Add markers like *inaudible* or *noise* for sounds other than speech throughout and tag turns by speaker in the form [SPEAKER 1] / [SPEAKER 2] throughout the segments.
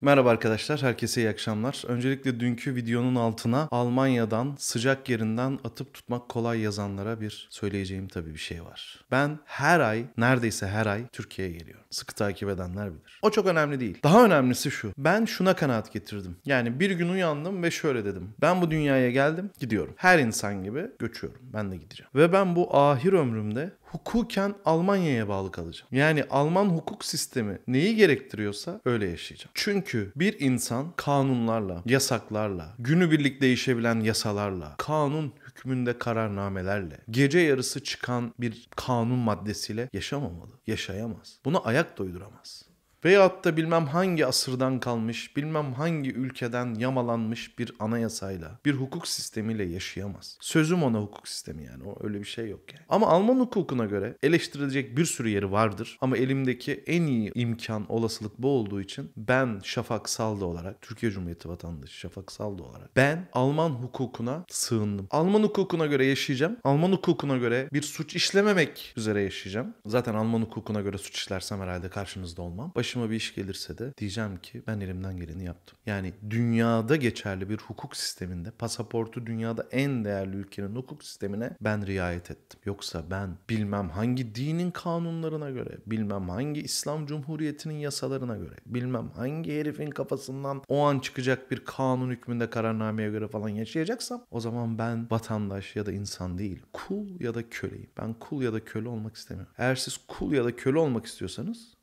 [SPEAKER 1] Merhaba arkadaşlar, herkese iyi akşamlar. Öncelikle dünkü videonun altına Almanya'dan, sıcak yerinden atıp tutmak kolay yazanlara bir söyleyeceğim tabii bir şey var. Ben her ay, neredeyse her ay Türkiye'ye geliyorum. Sıkı takip edenler bilir. O çok önemli değil. Daha önemlisi şu, ben şuna kanaat getirdim. Yani bir gün uyandım ve şöyle dedim. Ben bu dünyaya geldim, gidiyorum. Her insan gibi göçüyorum. Ben de gideceğim. Ve ben bu ahir ömrümde hukuken Almanya'ya bağlı kalacağım. Yani Alman hukuk sistemi neyi gerektiriyorsa öyle yaşayacağım. Çünkü bir insan kanunlarla, yasaklarla, günübirlik değişebilen yasalarla, kanun hükmünde kararnamelerle, gece yarısı çıkan bir kanun maddesiyle yaşamamalı, yaşayamaz. Buna ayak doyduramaz. Veyahut da bilmem hangi asırdan kalmış, bilmem hangi ülkeden yamalanmış bir anayasayla, bir hukuk sistemiyle yaşayamaz. Sözüm ona hukuk sistemi yani. O öyle bir şey yok yani. Ama Alman hukukuna göre eleştirilecek bir sürü yeri vardır. Ama elimdeki en iyi imkan, olasılık bu olduğu için ben Şafak saldı olarak, Türkiye Cumhuriyeti vatandaşı Şafak saldı olarak ben Alman hukukuna sığındım. Alman hukukuna göre yaşayacağım. Alman hukukuna göre bir suç işlememek üzere yaşayacağım. Zaten Alman hukukuna göre suç işlersem herhalde karşınızda olmam. Baş başıma bir iş gelirse de diyeceğim ki ben elimden geleni yaptım. Yani dünyada geçerli bir hukuk sisteminde pasaportu dünyada en değerli ülkenin hukuk sistemine ben riayet ettim. Yoksa ben bilmem hangi dinin kanunlarına göre, bilmem hangi İslam Cumhuriyeti'nin yasalarına göre, bilmem hangi herifin kafasından o an çıkacak bir kanun hükmünde kararnameye göre falan yaşayacaksam o zaman ben vatandaş ya da insan değil. Kul ya da köleyim. Ben kul ya da köle olmak istemiyorum. Eğer siz kul ya da köle olmak istiyorsanız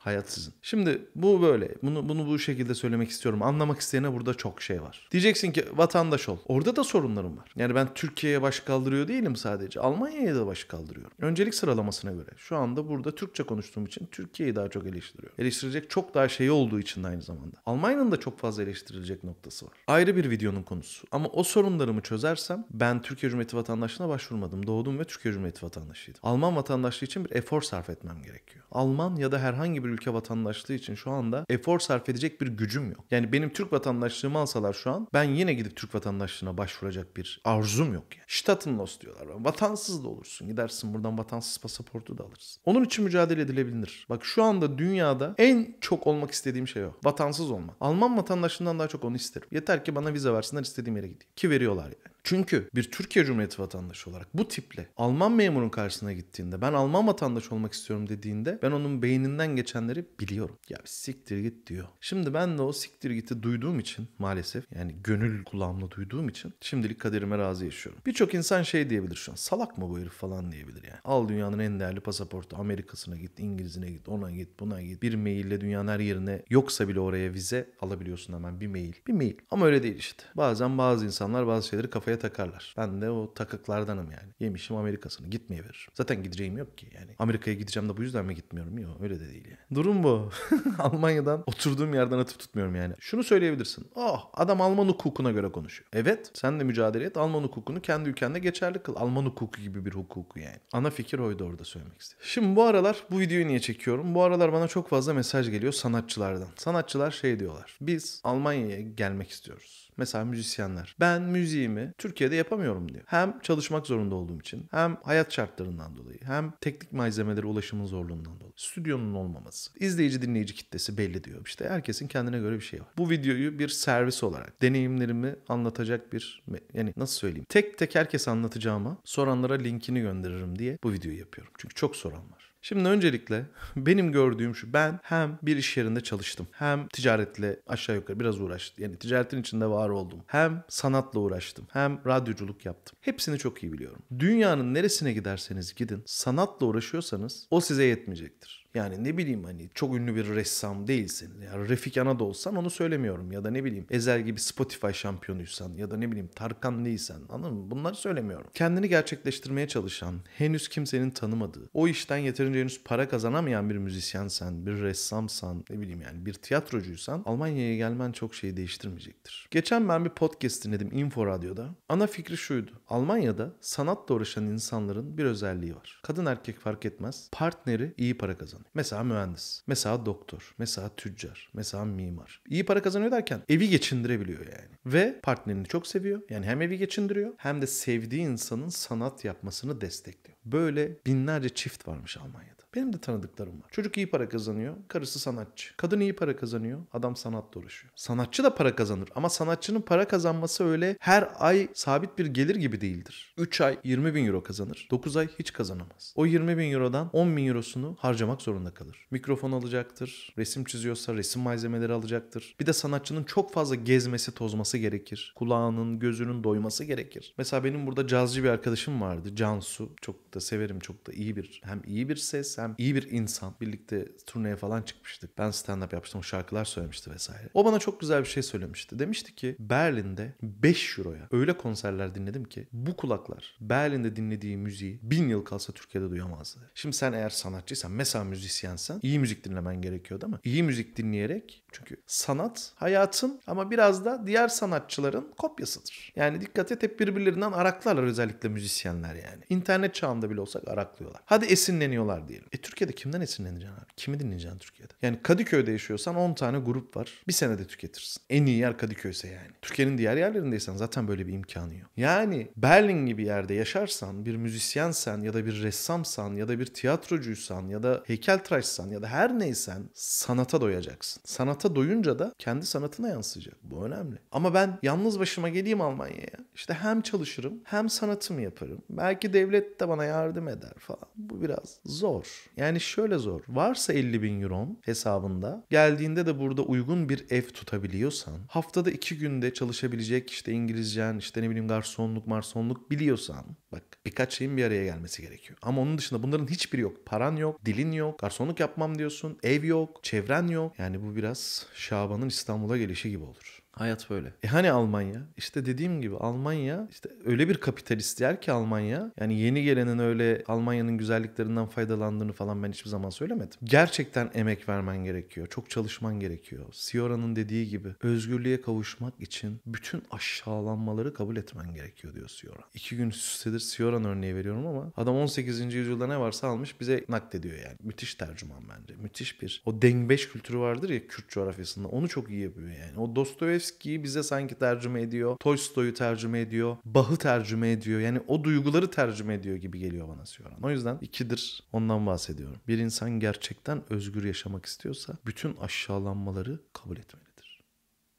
[SPEAKER 1] Hayat sizin. Şimdi bu böyle. Bunu bunu bu şekilde söylemek istiyorum. Anlamak isteyene burada çok şey var. Diyeceksin ki vatandaş ol. Orada da sorunlarım var. Yani ben Türkiye'ye baş kaldırıyor değilim sadece. Almanya'ya da baş kaldırıyorum. Öncelik sıralamasına göre. Şu anda burada Türkçe konuştuğum için Türkiye'yi daha çok eleştiriyorum. Eleştirecek çok daha şey olduğu için de aynı zamanda. Almanya'nın da çok fazla eleştirilecek noktası var. Ayrı bir videonun konusu. Ama o sorunlarımı çözersem ben Türkiye Cumhuriyeti vatandaşına başvurmadım. Doğdum ve Türkiye Cumhuriyeti vatandaşıydım. Alman vatandaşlığı için bir efor sarf etmem gerekiyor. Alman ya da herhangi bir ülke vatandaşlığı için şu anda efor sarf edecek bir gücüm yok. Yani benim Türk vatandaşlığımı alsalar şu an ben yine gidip Türk vatandaşlığına başvuracak bir arzum yok yani. Stateless diyorlar. Vatansız da olursun. Gidersin buradan vatansız pasaportu da alırsın. Onun için mücadele edilebilir. Bak şu anda dünyada en çok olmak istediğim şey o. Vatansız olmak. Alman vatandaşından daha çok onu isterim. Yeter ki bana vize versinler istediğim yere gideyim. Ki veriyorlar yani. Çünkü bir Türkiye Cumhuriyeti vatandaşı olarak bu tiple Alman memurun karşısına gittiğinde ben Alman vatandaşı olmak istiyorum dediğinde ben onun beyninden geçenleri biliyorum. Ya siktir git diyor. Şimdi ben de o siktir giti duyduğum için maalesef yani gönül kulağımla duyduğum için şimdilik kaderime razı yaşıyorum. Birçok insan şey diyebilir şu an salak mı bu herif falan diyebilir yani. Al dünyanın en değerli pasaportu Amerikasına git, İngiliz'ine git, ona git, buna git. Bir maille dünyanın her yerine yoksa bile oraya vize alabiliyorsun hemen bir mail. Bir mail. Ama öyle değil işte. Bazen bazı insanlar bazı şeyleri kafaya kafaya takarlar. Ben de o takıklardanım yani. Yemişim Amerika'sını. Gitmeye veririm. Zaten gideceğim yok ki yani. Amerika'ya gideceğim de bu yüzden mi gitmiyorum? Yok öyle de değil yani. Durum bu. *laughs* Almanya'dan oturduğum yerden atıp tutmuyorum yani. Şunu söyleyebilirsin. Oh adam Alman hukukuna göre konuşuyor. Evet sen de mücadele et. Alman hukukunu kendi ülkende geçerli kıl. Alman hukuku gibi bir hukuku yani. Ana fikir oydu orada söylemek istedim. Şimdi bu aralar bu videoyu niye çekiyorum? Bu aralar bana çok fazla mesaj geliyor sanatçılardan. Sanatçılar şey diyorlar. Biz Almanya'ya gelmek istiyoruz. Mesela müzisyenler. Ben müziğimi Türkiye'de yapamıyorum diyor. Hem çalışmak zorunda olduğum için hem hayat şartlarından dolayı hem teknik malzemelere ulaşımın zorluğundan dolayı. Stüdyonun olmaması. İzleyici dinleyici kitlesi belli diyor. İşte herkesin kendine göre bir şey var. Bu videoyu bir servis olarak deneyimlerimi anlatacak bir yani nasıl söyleyeyim. Tek tek herkes anlatacağıma soranlara linkini gönderirim diye bu videoyu yapıyorum. Çünkü çok soran var. Şimdi öncelikle *laughs* benim gördüğüm şu ben hem bir iş yerinde çalıştım hem ticaretle aşağı yukarı biraz uğraştım. Yani ticaretin içinde var oldum. Hem sanatla uğraştım hem radyoculuk yaptım. Hepsini çok iyi biliyorum. Dünyanın neresine giderseniz gidin sanatla uğraşıyorsanız o size yetmeyecektir. Yani ne bileyim hani çok ünlü bir ressam değilsin. Yani Refik Anadolu olsan onu söylemiyorum. Ya da ne bileyim Ezel gibi Spotify şampiyonuysan ya da ne bileyim Tarkan değilsen anladın mı? Bunları söylemiyorum. Kendini gerçekleştirmeye çalışan, henüz kimsenin tanımadığı, o işten yeterince henüz para kazanamayan bir müzisyensen, bir ressamsan, ne bileyim yani bir tiyatrocuysan Almanya'ya gelmen çok şey değiştirmeyecektir. Geçen ben bir podcast dinledim Info Radyo'da. Ana fikri şuydu. Almanya'da sanatla uğraşan insanların bir özelliği var. Kadın erkek fark etmez. Partneri iyi para kazanır kazanıyor. Mesela mühendis, mesela doktor, mesela tüccar, mesela mimar. İyi para kazanıyor derken evi geçindirebiliyor yani. Ve partnerini çok seviyor. Yani hem evi geçindiriyor hem de sevdiği insanın sanat yapmasını destekliyor. Böyle binlerce çift varmış Almanya'da. Benim de tanıdıklarım var. Çocuk iyi para kazanıyor, karısı sanatçı. Kadın iyi para kazanıyor, adam sanatla uğraşıyor. Sanatçı da para kazanır ama sanatçının para kazanması öyle her ay sabit bir gelir gibi değildir. 3 ay 20 bin euro kazanır, 9 ay hiç kazanamaz. O 20 bin eurodan 10 bin eurosunu harcamak zorunda kalır. Mikrofon alacaktır, resim çiziyorsa resim malzemeleri alacaktır. Bir de sanatçının çok fazla gezmesi, tozması gerekir. Kulağının, gözünün doyması gerekir. Mesela benim burada cazcı bir arkadaşım vardı, Cansu. Çok da severim, çok da iyi bir, hem iyi bir ses Sam iyi bir insan. Birlikte turneye falan çıkmıştık. Ben stand-up yapmıştım. O şarkılar söylemişti vesaire. O bana çok güzel bir şey söylemişti. Demişti ki Berlin'de 5 euroya öyle konserler dinledim ki bu kulaklar Berlin'de dinlediği müziği bin yıl kalsa Türkiye'de duyamazdı. Şimdi sen eğer sanatçıysan mesela müzisyensen iyi müzik dinlemen gerekiyor değil mi? İyi müzik dinleyerek çünkü sanat hayatın ama biraz da diğer sanatçıların kopyasıdır. Yani dikkat et hep birbirlerinden araklarlar özellikle müzisyenler yani. İnternet çağında bile olsak araklıyorlar. Hadi esinleniyorlar diyelim. E Türkiye'de kimden esinleneceksin abi? Kimi dinleyeceksin Türkiye'de? Yani Kadıköy'de yaşıyorsan 10 tane grup var. Bir senede tüketirsin. En iyi yer Kadıköy'se yani. Türkiye'nin diğer yerlerindeysen zaten böyle bir imkanı yok. Yani Berlin gibi yerde yaşarsan, bir müzisyensen ya da bir ressamsan ya da bir tiyatrocuysan ya da heykeltıraşsan ya da her neysen sanata doyacaksın. Sanata doyunca da kendi sanatına yansıyacak. Bu önemli. Ama ben yalnız başıma geleyim Almanya'ya. İşte hem çalışırım hem sanatımı yaparım. Belki devlet de bana yardım eder falan. Bu biraz zor. Yani şöyle zor. Varsa 50 bin euron hesabında geldiğinde de burada uygun bir ev tutabiliyorsan haftada 2 günde çalışabilecek işte İngilizcen işte ne bileyim garsonluk marsonluk biliyorsan bak birkaç şeyin bir araya gelmesi gerekiyor. Ama onun dışında bunların hiçbiri yok. Paran yok, dilin yok, garsonluk yapmam diyorsun, ev yok, çevren yok. Yani bu biraz Şaban'ın İstanbul'a gelişi gibi olur. Hayat böyle. E hani Almanya? İşte dediğim gibi Almanya işte öyle bir kapitalist yer ki Almanya. Yani yeni gelenin öyle Almanya'nın güzelliklerinden faydalandığını falan ben hiçbir zaman söylemedim. Gerçekten emek vermen gerekiyor. Çok çalışman gerekiyor. Siora'nın dediği gibi özgürlüğe kavuşmak için bütün aşağılanmaları kabul etmen gerekiyor diyor Siora. İki gün süsledir Siora'nın örneği veriyorum ama adam 18. yüzyılda ne varsa almış bize naklediyor yani. Müthiş tercüman bence. Müthiş bir. O dengbeş kültürü vardır ya Kürt coğrafyasında. Onu çok iyi yapıyor yani. O Dostoyevski Dostoyevski'yi bize sanki tercüme ediyor. Tolstoy'u tercüme ediyor. Bach'ı tercüme ediyor. Yani o duyguları tercüme ediyor gibi geliyor bana Sioran. O yüzden ikidir ondan bahsediyorum. Bir insan gerçekten özgür yaşamak istiyorsa bütün aşağılanmaları kabul etmelidir.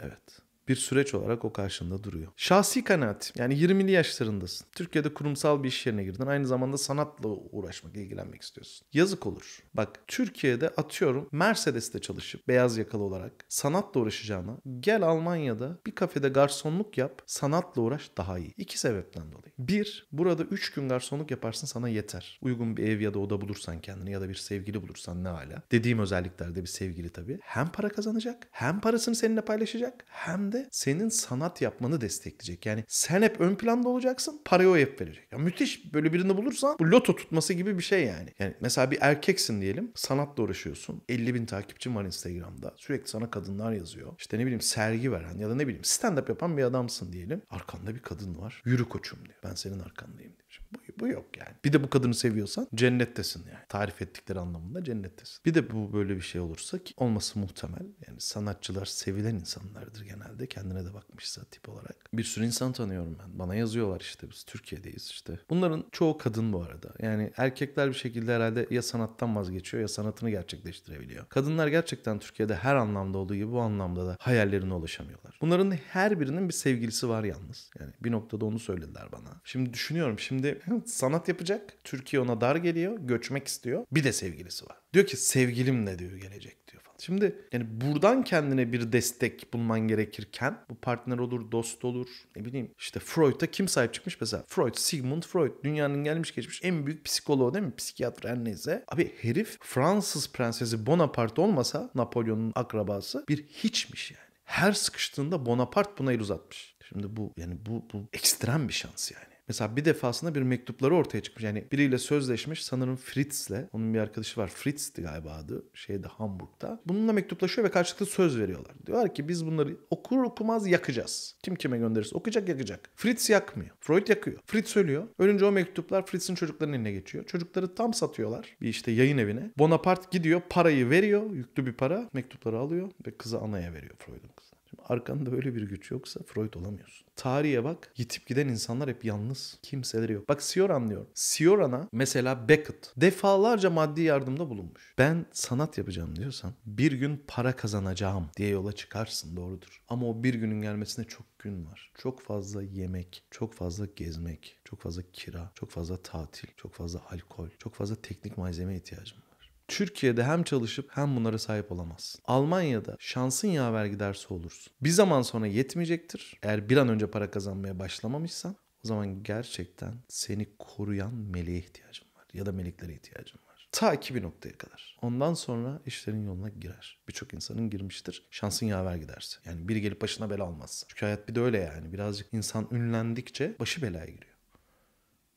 [SPEAKER 1] Evet bir süreç olarak o karşında duruyor. Şahsi kanaat yani 20'li yaşlarındasın. Türkiye'de kurumsal bir iş yerine girdin. Aynı zamanda sanatla uğraşmak, ilgilenmek istiyorsun. Yazık olur. Bak Türkiye'de atıyorum Mercedes'te çalışıp beyaz yakalı olarak sanatla uğraşacağına gel Almanya'da bir kafede garsonluk yap sanatla uğraş daha iyi. İki sebepten dolayı. Bir, burada 3 gün garsonluk yaparsın sana yeter. Uygun bir ev ya da oda bulursan kendini ya da bir sevgili bulursan ne hala. Dediğim özelliklerde bir sevgili tabii. Hem para kazanacak hem parasını seninle paylaşacak hem de senin sanat yapmanı destekleyecek. Yani sen hep ön planda olacaksın, parayı o hep verecek. Ya müthiş böyle birini bulursan bu loto tutması gibi bir şey yani. Yani mesela bir erkeksin diyelim, sanatla uğraşıyorsun. 50 bin takipçin var Instagram'da. Sürekli sana kadınlar yazıyor. İşte ne bileyim sergi veren ya da ne bileyim stand-up yapan bir adamsın diyelim. Arkanda bir kadın var. Yürü koçum diyor. Ben senin arkandayım diyor. bu bu yok yani. Bir de bu kadını seviyorsan cennettesin yani. Tarif ettikleri anlamında cennettesin. Bir de bu böyle bir şey olursa ki olması muhtemel. Yani sanatçılar sevilen insanlardır genelde. Kendine de bakmışsa tip olarak. Bir sürü insan tanıyorum ben. Bana yazıyorlar işte biz Türkiye'deyiz işte. Bunların çoğu kadın bu arada. Yani erkekler bir şekilde herhalde ya sanattan vazgeçiyor ya sanatını gerçekleştirebiliyor. Kadınlar gerçekten Türkiye'de her anlamda olduğu gibi bu anlamda da hayallerine ulaşamıyorlar. Bunların her birinin bir sevgilisi var yalnız. Yani bir noktada onu söylediler bana. Şimdi düşünüyorum şimdi sanat yapacak. Türkiye ona dar geliyor. Göçmek istiyor. Bir de sevgilisi var. Diyor ki sevgilim ne diyor gelecek diyor falan. Şimdi yani buradan kendine bir destek bulman gerekirken bu partner olur, dost olur, ne bileyim işte Freud'a kim sahip çıkmış mesela? Freud, Sigmund Freud dünyanın gelmiş geçmiş en büyük psikoloğu değil mi? Psikiyatr her neyse. Abi herif Fransız prensesi Bonaparte olmasa Napolyon'un akrabası bir hiçmiş yani. Her sıkıştığında Bonaparte buna el uzatmış. Şimdi bu yani bu bu ekstrem bir şans yani. Mesela bir defasında bir mektupları ortaya çıkmış. Yani biriyle sözleşmiş sanırım Fritz'le. Onun bir arkadaşı var. Fritz'ti galiba adı. Şeyde Hamburg'da. Bununla mektuplaşıyor ve karşılıklı söz veriyorlar. Diyorlar ki biz bunları okur okumaz yakacağız. Kim kime gönderirse okuyacak yakacak. Fritz yakmıyor. Freud yakıyor. Fritz ölüyor. Ölünce o mektuplar Fritz'in çocuklarının eline geçiyor. Çocukları tam satıyorlar. Bir işte yayın evine. Bonaparte gidiyor parayı veriyor. Yüklü bir para. Mektupları alıyor ve kızı anaya veriyor Freud'un kızı. Şimdi arkanda böyle bir güç yoksa Freud olamıyorsun. Tarihe bak. Yitip giden insanlar hep yalnız. Kimseleri yok. Bak Sioran diyor. Sioran'a mesela Beckett defalarca maddi yardımda bulunmuş. Ben sanat yapacağım diyorsan bir gün para kazanacağım diye yola çıkarsın doğrudur. Ama o bir günün gelmesine çok gün var. Çok fazla yemek, çok fazla gezmek, çok fazla kira, çok fazla tatil, çok fazla alkol, çok fazla teknik malzeme ihtiyacım var. Türkiye'de hem çalışıp hem bunlara sahip olamazsın. Almanya'da şansın yaver giderse olursun. Bir zaman sonra yetmeyecektir. Eğer bir an önce para kazanmaya başlamamışsan o zaman gerçekten seni koruyan meleğe ihtiyacın var. Ya da meleklere ihtiyacın var. Ta ki bir noktaya kadar. Ondan sonra işlerin yoluna girer. Birçok insanın girmiştir. Şansın yaver giderse. Yani biri gelip başına bela almazsa. Çünkü hayat bir de öyle yani. Birazcık insan ünlendikçe başı belaya giriyor.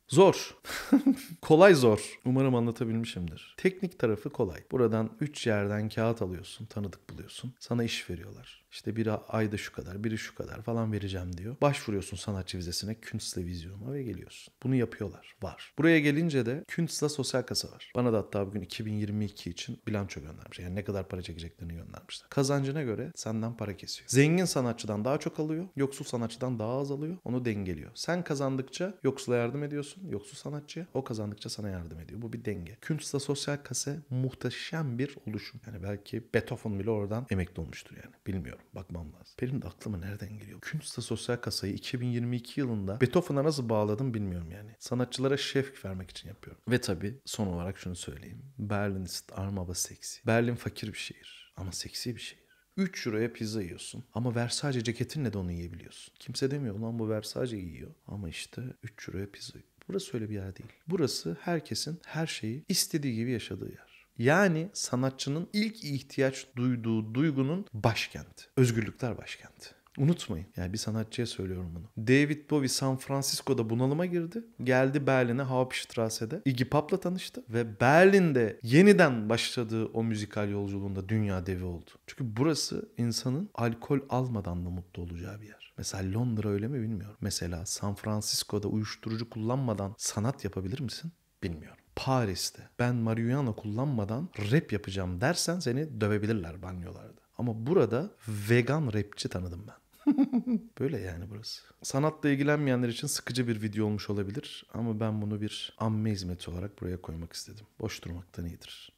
[SPEAKER 1] Zor. *laughs* kolay zor. Umarım anlatabilmişimdir. Teknik tarafı kolay. Buradan 3 yerden kağıt alıyorsun, tanıdık buluyorsun. Sana iş veriyorlar. İşte bir ayda şu kadar, biri şu kadar falan vereceğim diyor. Başvuruyorsun sanatçı vizesine, Künstler Vizyon'a ve geliyorsun. Bunu yapıyorlar. Var. Buraya gelince de Künstler sosyal kasa var. Bana da hatta bugün 2022 için bilanço göndermiş. Yani ne kadar para çekeceklerini göndermişler. Kazancına göre senden para kesiyor. Zengin sanatçıdan daha çok alıyor. Yoksul sanatçıdan daha az alıyor. Onu dengeliyor. Sen kazandıkça yoksula yardım ediyorsun. Yoksul sanatçıya. O kazandıkça sana yardım ediyor. Bu bir denge. Künstler sosyal kase muhteşem bir oluşum. Yani belki Beethoven bile oradan emekli olmuştur yani. Bilmiyorum bakmam lazım. Benim de aklıma nereden geliyor? Künste sosyal kasayı 2022 yılında Beethoven'a nasıl bağladım bilmiyorum yani. Sanatçılara şefk vermek için yapıyorum. Ve tabii son olarak şunu söyleyeyim. Berlin ist arm aber sexy. Berlin fakir bir şehir ama seksi bir şehir. 3 euroya pizza yiyorsun ama Versace ceketinle de onu yiyebiliyorsun. Kimse demiyor lan bu Versace yiyor ama işte 3 euroya pizza yiyor. Burası öyle bir yer değil. Burası herkesin her şeyi istediği gibi yaşadığı yer. Yani sanatçının ilk ihtiyaç duyduğu duygunun başkenti. Özgürlükler başkenti. Unutmayın. Yani bir sanatçıya söylüyorum bunu. David Bowie San Francisco'da bunalıma girdi. Geldi Berlin'e Hauptstrasse'de. Iggy Pop'la tanıştı ve Berlin'de yeniden başladığı o müzikal yolculuğunda dünya devi oldu. Çünkü burası insanın alkol almadan da mutlu olacağı bir yer. Mesela Londra öyle mi bilmiyorum. Mesela San Francisco'da uyuşturucu kullanmadan sanat yapabilir misin? Bilmiyorum. Paris'te ben marihuana kullanmadan rap yapacağım dersen seni dövebilirler banyolarda. Ama burada vegan rapçi tanıdım ben. *laughs* Böyle yani burası. Sanatla ilgilenmeyenler için sıkıcı bir video olmuş olabilir ama ben bunu bir amme hizmeti olarak buraya koymak istedim. Boş durmaktan iyidir.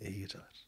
[SPEAKER 1] İyi geceler.